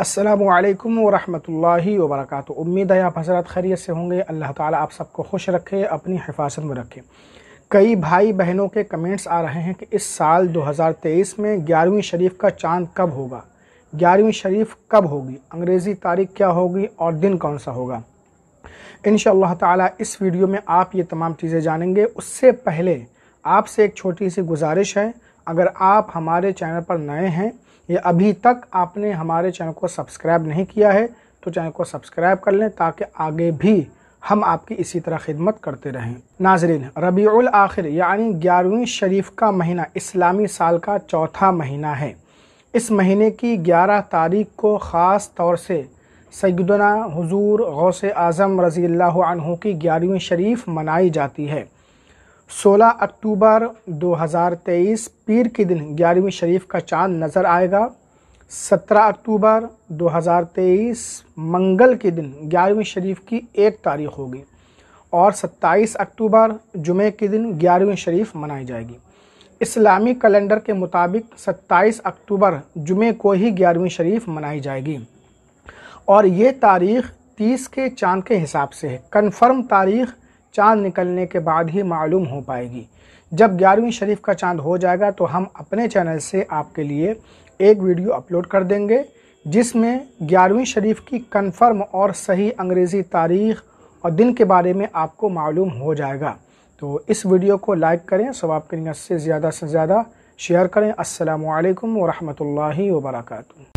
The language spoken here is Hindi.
असलकम वरहमल वबरक उम्मीद है आप हजरत खैरियत से होंगे अल्लाह ताला आप सबको खुश रखे अपनी हिफाजत में रखे कई भाई बहनों के कमेंट्स आ रहे हैं कि इस साल 2023 में ग्यारहवीं शरीफ का चांद कब होगा ग्यारहवीं शरीफ कब होगी अंग्रेज़ी तारीख क्या होगी और दिन कौन सा होगा इन ताला इस वीडियो में आप ये तमाम चीज़ें जानेंगे उससे पहले आपसे एक छोटी सी गुजारिश है अगर आप हमारे चैनल पर नए हैं या अभी तक आपने हमारे चैनल को सब्सक्राइब नहीं किया है तो चैनल को सब्सक्राइब कर लें ताकि आगे भी हम आपकी इसी तरह खिदमत करते रहें नाजरीन रबीउल आखिर यानी ग्यारहवीं शरीफ का महीना इस्लामी साल का चौथा महीना है इस महीने की ग्यारह तारीख को ख़ास तौर से सैदना हुजूर गौस आज़म रज़ी अल्लाह की ग्यारहवीं शरीफ मनाई जाती है 16 अक्टूबर 2023 पीर के दिन ग्यारहवीं शरीफ का चांद नज़र आएगा 17 अक्टूबर 2023 मंगल के दिन ग्यारहवीं शरीफ की एक तारीख होगी और 27 अक्टूबर जुमे के दिन ग्यारहवीं शरीफ मनाई जाएगी इस्लामी कैलेंडर के मुताबिक 27 अक्टूबर जुमे को ही ग्यारहवीं शरीफ मनाई जाएगी और ये तारीख़ 30 के चांद के हिसाब से है कन्फर्म तारीख़ चांद निकलने के बाद ही मालूम हो पाएगी जब ग्यारहवीं शरीफ का चांद हो जाएगा तो हम अपने चैनल से आपके लिए एक वीडियो अपलोड कर देंगे जिसमें ग्यारहवीं शरीफ की कन्फर्म और सही अंग्रेज़ी तारीख और दिन के बारे में आपको मालूम हो जाएगा तो इस वीडियो को लाइक करें सब आपके नियत से ज़्यादा से ज़्यादा शेयर करें असलकम वरहमल वर्का